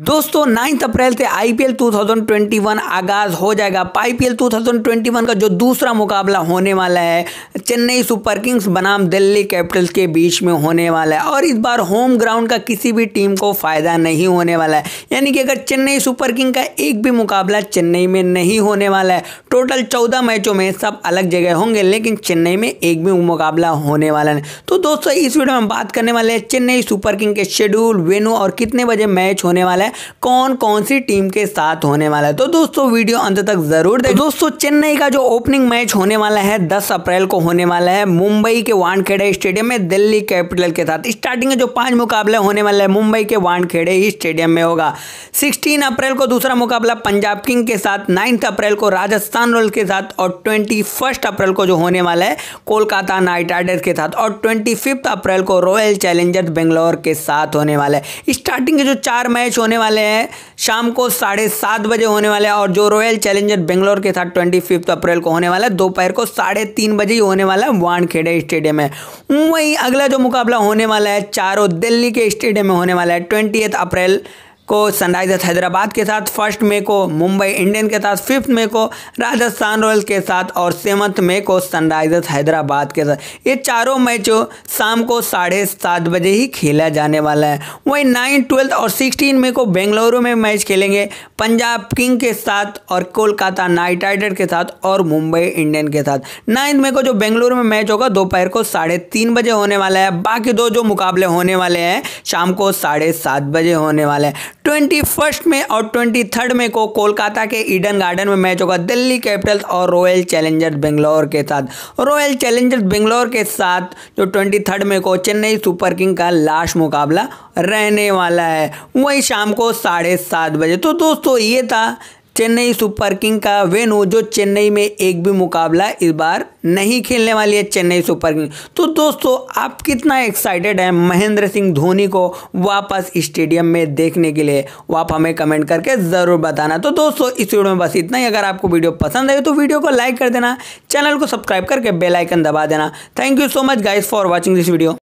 दोस्तों नाइन्थ अप्रैल से आईपीएल 2021 आगाज हो जाएगा आईपीएल 2021 का जो दूसरा मुकाबला होने वाला है चेन्नई सुपर किंग्स बनाम दिल्ली कैपिटल्स के बीच में होने वाला है और इस बार होम ग्राउंड का किसी भी टीम को फ़ायदा नहीं होने वाला है यानी कि अगर चेन्नई सुपर किंग का एक भी मुकाबला चेन्नई में नहीं होने वाला है टोटल चौदह मैचों में सब अलग जगह होंगे लेकिन चेन्नई में एक भी मुकाबला होने वाला नहीं तो दोस्तों इस वीडियो में बात करने वाले हैं चेन्नई सुपर किंग के शेड्यूल वेनू और कितने बजे मैच होने वाला है है कौन कौन सी टीम के साथ होने वाला है तो दोस्तों वीडियो अंत तक जरूर देखें तो दोस्तों चेन्नई का जो ओपनिंग मैच होने वाला है दस अप्रैल को होने वाला है मुंबई के वानखेड़े स्टेडियम में दिल्ली कैपिटल के साथ स्टार्टिंग के जो पांच मुकाबले होने वाले हैं मुंबई के वानखेड़े ही स्टेडियम में होगा सिक्सटीन अप्रैल को दूसरा मुकाबला पंजाब किंग के साथ नाइन्थ अप्रैल को राजस्थान रॉयल्स के साथ और ट्वेंटी अप्रैल को जो होने वाला है कोलकाता नाइट राइडर्स के साथ और ट्वेंटी अप्रैल को रॉयल चैलेंजर्स बेंगलोर के साथ होने वाला है स्टार्टिंग के जो चार मैच होने होने वाले हैं शाम को साढ़े सात बजे होने वाले हैं और जो रॉयल चैलेंजर बेंगलोर के साथ ट्वेंटी फिफ्थ अप्रैल को होने वाला है दोपहर को साढ़े तीन बजे ही होने वाला है वानखेड़े स्टेडियम में वहीं अगला जो मुकाबला होने वाला है चारों दिल्ली के स्टेडियम में होने वाला है ट्वेंटी अप्रैल को सनराइजर्स हैदराबाद के साथ फर्स्ट मे को मुंबई इंडियन के साथ फिफ्थ मे को राजस्थान रॉयल्स के साथ और सेवन्थ मे को सनराइजर्स हैदराबाद के साथ ये चारों मैचों शाम को साढ़े सात बजे ही खेला जाने वाला है वहीं नाइन ट्वेल्थ और सिक्सटीन मे को बेंगलुरु में मैच खेलेंगे पंजाब किंग के साथ और कोलकाता नाइट राइडर के साथ और मुंबई इंडियन के साथ नाइन्थ मे को जो बेंगलुरु में मैच होगा दोपहर को साढ़े तीन बजे होने वाला है बाकी दो जो मुकाबले होने वाले हैं शाम को साढ़े सात बजे होने वाले हैं ट्वेंटी फर्स्ट में और ट्वेंटी थर्ड में को कोलकाता के ईडन गार्डन में मैच होगा दिल्ली कैपिटल्स और रॉयल चैलेंजर्स बेंगलोर के साथ रॉयल चैलेंजर्स बेंगलोर के साथ जो ट्वेंटी थर्ड में को चेन्नई सुपर किंग का लास्ट मुकाबला रहने वाला है वही शाम को साढ़े सात बजे तो दोस्तों ये था चेन्नई सुपर किंग का वेन्यू जो चेन्नई में एक भी मुकाबला इस बार नहीं खेलने वाली है चेन्नई सुपर किंग तो दोस्तों आप कितना एक्साइटेड हैं महेंद्र सिंह धोनी को वापस स्टेडियम में देखने के लिए वो आप हमें कमेंट करके ज़रूर बताना तो दोस्तों इस वीडियो में बस इतना ही अगर आपको वीडियो पसंद आए तो वीडियो को लाइक कर देना चैनल को सब्सक्राइब करके बेलाइकन दबा देना thank you so much guys for watching this video